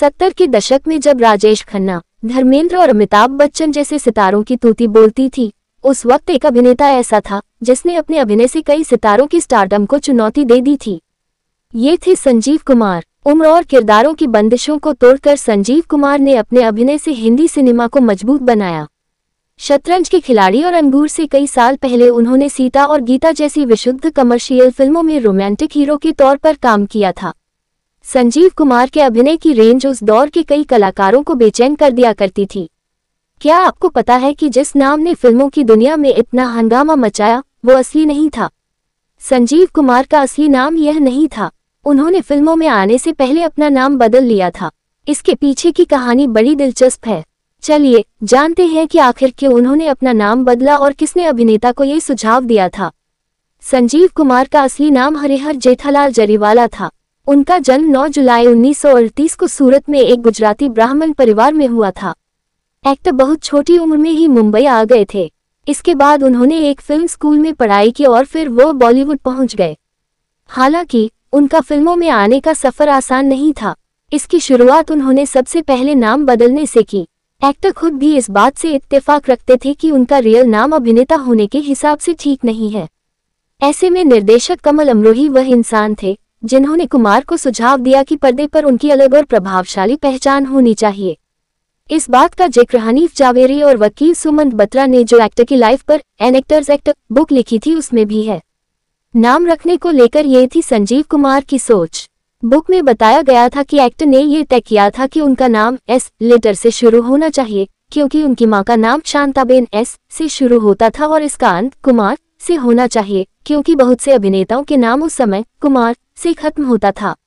सत्तर के दशक में जब राजेश खन्ना धर्मेंद्र और अमिताभ बच्चन जैसे सितारों की तूती बोलती थी उस वक्त एक अभिनेता ऐसा था जिसने अपने अभिनय से कई सितारों की स्टारडम को चुनौती दे दी थी ये थे संजीव कुमार उम्र और किरदारों की बंदिशों को तोड़कर संजीव कुमार ने अपने अभिनय से हिंदी सिनेमा को मजबूत बनाया शतरंज के खिलाड़ी और अंगूर से कई साल पहले उन्होंने सीता और गीता जैसी विशुद्ध कमर्शियल फिल्मों में रोमांटिक हीरो के तौर पर काम किया था संजीव कुमार के अभिनय की रेंज उस दौर के कई कलाकारों को बेचैन कर दिया करती थी क्या आपको पता है कि जिस नाम ने फिल्मों की दुनिया में इतना हंगामा मचाया वो असली नहीं था संजीव कुमार का असली नाम यह नहीं था उन्होंने फिल्मों में आने से पहले अपना नाम बदल लिया था इसके पीछे की कहानी बड़ी दिलचस्प है चलिए जानते हैं कि आखिर क्यों उन्होंने अपना नाम बदला और किसने अभिनेता को ये सुझाव दिया था संजीव कुमार का असली नाम हरिहर जेठालाल जरीवाला था उनका जन्म 9 जुलाई उन्नीस को सूरत में एक गुजराती ब्राह्मण परिवार में हुआ था एक्टर बहुत छोटी उम्र में ही मुंबई आ गए थे इसके बाद उन्होंने एक फिल्म स्कूल में पढ़ाई की और फिर वो बॉलीवुड पहुंच गए हालांकि उनका फिल्मों में आने का सफर आसान नहीं था इसकी शुरुआत उन्होंने सबसे पहले नाम बदलने से की एक्टर खुद भी इस बात से इत्तेफाक रखते थे कि उनका रियल नाम अभिनेता होने के हिसाब से ठीक नहीं है ऐसे में निर्देशक कमल अमरोही वह इंसान थे जिन्होंने कुमार को सुझाव दिया कि पर्दे पर उनकी अलग और प्रभावशाली पहचान होनी चाहिए इस बात का जिक्र हनीफ जावेरी और वकील सुमंत बत्रा ने जो एक्टर की लाइफ पर एन एक्टर्स एक्ट बुक लिखी थी उसमें भी है नाम रखने को लेकर ये थी संजीव कुमार की सोच बुक में बताया गया था कि एक्टर ने ये तय किया था कि उनका नाम एस लेटर से शुरू होना चाहिए क्योंकि उनकी माँ का नाम शांताबेन एस से शुरू होता था और इसका अंत कुमार से होना चाहिए क्योंकि बहुत से अभिनेताओं के नाम उस समय कुमार से खत्म होता था